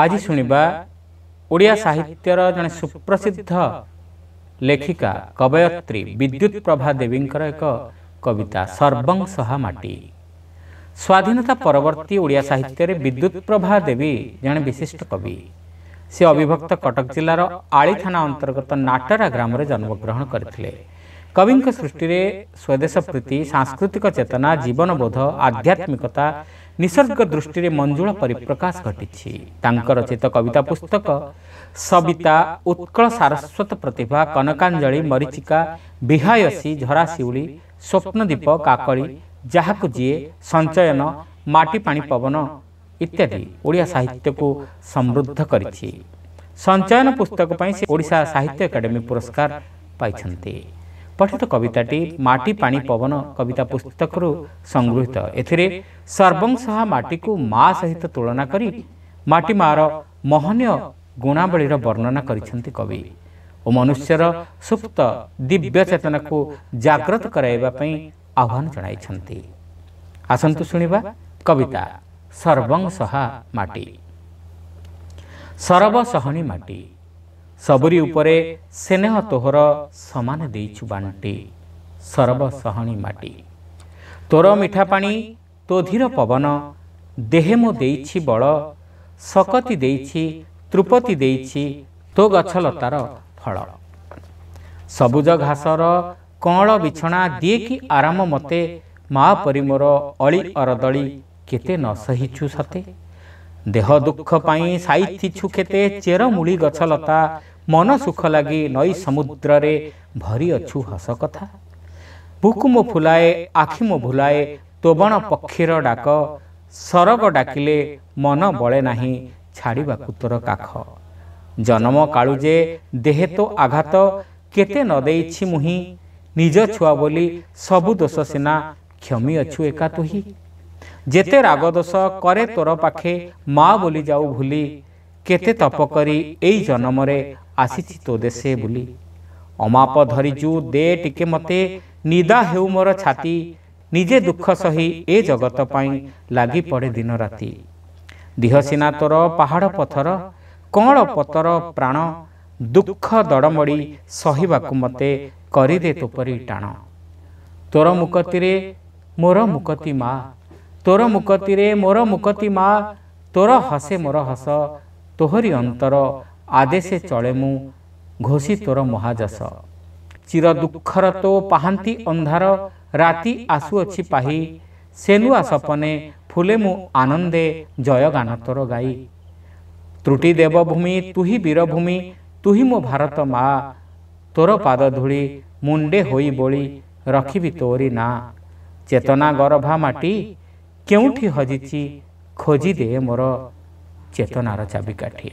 ଆଜି ଶୁଣିବା ଓଡ଼ିଆ ସାହିତ୍ୟର ଜଣେ ସୁପ୍ରସିଦ୍ଧ ଲେଖିକା କବୟତ୍ରୀ ବିଦ୍ୟୁତ୍ ପ୍ରଭା ଦେବୀଙ୍କର ଏକ କବିତା ସର୍ବଂସହା ମାଟି ସ୍ୱାଧୀନତା ପରବର୍ତ୍ତୀ ଓଡ଼ିଆ ସାହିତ୍ୟରେ ବିଦ୍ୟୁତ୍ ପ୍ରଭା ଦେବୀ ଜଣେ ବିଶିଷ୍ଟ କବି ସେ ଅବିଭକ୍ତ କଟକ ଜିଲ୍ଲାର ଆଳି ଥାନା ଅନ୍ତର୍ଗତ ନାଟରା ଗ୍ରାମରେ ଜନ୍ମଗ୍ରହଣ କରିଥିଲେ କବିଙ୍କ ସୃଷ୍ଟିରେ ସ୍ୱଦେଶ ପ୍ରୀତି ସାଂସ୍କୃତିକ ଚେତନା ଜୀବନବୋଧ ଆଧ୍ୟାତ୍ମିକତା निसर्ग दृष्टिले मजुल परिप्रकाश घटि कविता पुस्तक सविता उत्कल सारस्वत प्रतिभा कनकाञ्जली मरिचिक विहसी झराशिउली स्वप्दीप काकली जहाको जिए माटी पानी पवन इत्यादि ओडिया साहित्यको समृद्ध संचयन पुस्तक पई ओडिसा साहित्य अकाडेमी पुरस्कार पाइछन्ते ପଠିତ କବିତାଟି ମାଟି ପାଣି ପବନ କବିତା ପୁସ୍ତକରୁ ସଂଗୃହୀତ ଏଥିରେ ସର୍ବଂଶ ମାଟିକୁ ମା ସହିତ ତୁଳନା କରି ମାଟି ମାଆର ମହନୀୟ ଗୁଣାବଳୀର ବର୍ଣ୍ଣନା କରିଛନ୍ତି କବି ଓ ମନୁଷ୍ୟର ସୁପ୍ତ ଦିବ୍ୟ ଚେତନାକୁ ଜାଗ୍ରତ କରାଇବା ପାଇଁ ଆହ୍ୱାନ ଜଣାଇଛନ୍ତି ଆସନ୍ତୁ ଶୁଣିବା କବିତା ସର୍ବଂଶ ମାଟି ସରବ ସହଣୀ ମାଟି ସବୁରି ଉପରେ ସ୍ନେହ ତୋହର ସମାନ ଦେଇଛୁ ବାଣ୍ଟି ସର୍ବସହଣୀ ମାଟି ତୋର ମିଠା ପାଣି ତୋଧିର ପବନ ଦେହେ ମୁଁ ଦେଇଛି ବଳ ଶକତି ଦେଇଛି ତୃପତି ଦେଇଛି ତୋ ଗଛଲତାର ଫଳ ସବୁଜ ଘାସର କଅଁଳ ବିଛଣା ଦିଏ କି ଆରାମ ମୋତେ ମା' ପରି ମୋର ଅଳି ଅରଦଳି କେତେ ନ ସହିଛୁ ସତେ ଦେହ ଦୁଃଖ ପାଇଁ ସାଇଥିଛୁ କେତେ ଚେରମୂଳି ଗଛ ଲତା ମନ ସୁଖ ଲାଗି ନଈ ସମୁଦ୍ରରେ ଭରିଅଛୁ ହସ କଥା ବୁକୁ ମୋ ଫୁଲାଏ ଆଖି ମୋ ଭୁଲାଏ ତୋବଣ ପକ୍ଷୀର ଡାକ ସରଗ ଡାକିଲେ ମନ ବଳେ ନାହିଁ ଛାଡ଼ିବାକୁ ତୋର କାଖ ଜନ୍ମ କାଳୁ ଯେ ଦେହେ ତୋ ଆଘାତ କେତେ ନ ଦେଇଛି ମୁହିଁ ନିଜ ଛୁଆ ବୋଲି ସବୁ ଦୋଷ ସିନା କ୍ଷମି ଅଛୁ ଏକା ତୁହିଁ ଯେତେ ରାଗଦୋଷ କରେ ତୋର ପାଖେ ମା ବୋଲି ଯାଉ ଭୁଲି କେତେ ତପ କରି ଏଇ ଜନ୍ମରେ ଆସିଛି ତୋ ଦେଶେ ବୋଲି ଅମାପ ଧରିଛୁ ଦେ ଟିକେ ମୋତେ ନିଦା ହେଉ ମୋର ଛାତି ନିଜେ ଦୁଃଖ ସହି ଏ ଜଗତ ପାଇଁ ଲାଗି ପଡ଼େ ଦିନ ରାତି ଦେହ ସିନା ତୋର ପାହାଡ଼ ପଥର କଅଁଳ ପତର ପ୍ରାଣ ଦୁଃଖ ଦଡ଼ମଡ଼ି ସହିବାକୁ ମୋତେ କରିଦେ ତୋପରି ଟାଣ ତୋର ମୁକତିରେ ମୋର ମୁକତି ମା' ତୋର ମୁକତିରେ ମୋର ମୁକତି ମା ତୋର ହସେ ମୋର ହସ ତୋହରି ଅନ୍ତର ଆଦେଶେ ଚଳେ ମୁଁ ଘୋଷି ତୋର ମହାଯଶ ଚିର ଦୁଃଖର ତୋ ପାହାନ୍ତି ଅନ୍ଧାର ରାତି ଆସୁଅଛି ପାହି ସେନୁଆ ସପନେ ଫୁଲେ ମୁଁ ଆନନ୍ଦେ ଜୟ ଗାନ ତୋର ଗାଈ ତ୍ରୁଟି ଦେବଭୂମି ତୁହି ବୀରଭୂମି ତୁହି ମୋ ଭାରତ ମା ତୋର ପାଦ ଧୂଳି ମୁଣ୍ଡେ ହୋଇ ବୋଳି ରଖିବି ତୋରି ନା ଚେତନା ଗର୍ଭା ମାଟି କେଉଁଠି ହଜିଛି ଖୋଜିଦେ ମୋର ଚେତନାର ଚାବିକାଠି